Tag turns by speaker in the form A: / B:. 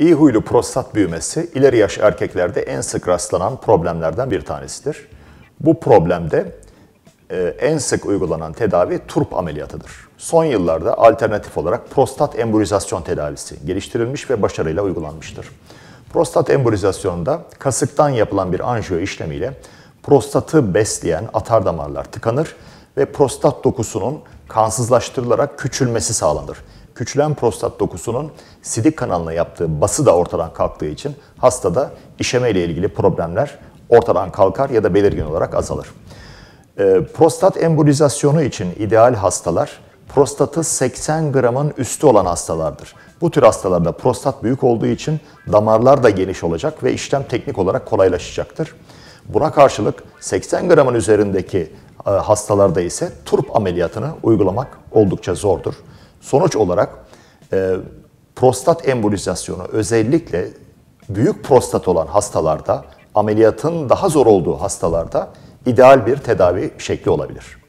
A: İyi huylu prostat büyümesi ileri yaş erkeklerde en sık rastlanan problemlerden bir tanesidir. Bu problemde e, en sık uygulanan tedavi turp ameliyatıdır. Son yıllarda alternatif olarak prostat embolizasyon tedavisi geliştirilmiş ve başarıyla uygulanmıştır. Prostat embolizasyonunda kasıktan yapılan bir anjiyo işlemiyle prostatı besleyen atar damarlar tıkanır ve prostat dokusunun kansızlaştırılarak küçülmesi sağlanır. Küçülen prostat dokusunun sidik kanalına yaptığı bası da ortadan kalktığı için hastada işeme ile ilgili problemler ortadan kalkar ya da belirgin olarak azalır. Ee, prostat embolizasyonu için ideal hastalar prostatı 80 gramın üstü olan hastalardır. Bu tür hastalarda prostat büyük olduğu için damarlar da geniş olacak ve işlem teknik olarak kolaylaşacaktır. Buna karşılık 80 gramın üzerindeki e, hastalarda ise turp ameliyatını uygulamak oldukça zordur. Sonuç olarak e, prostat embolizasyonu özellikle büyük prostat olan hastalarda, ameliyatın daha zor olduğu hastalarda ideal bir tedavi şekli olabilir.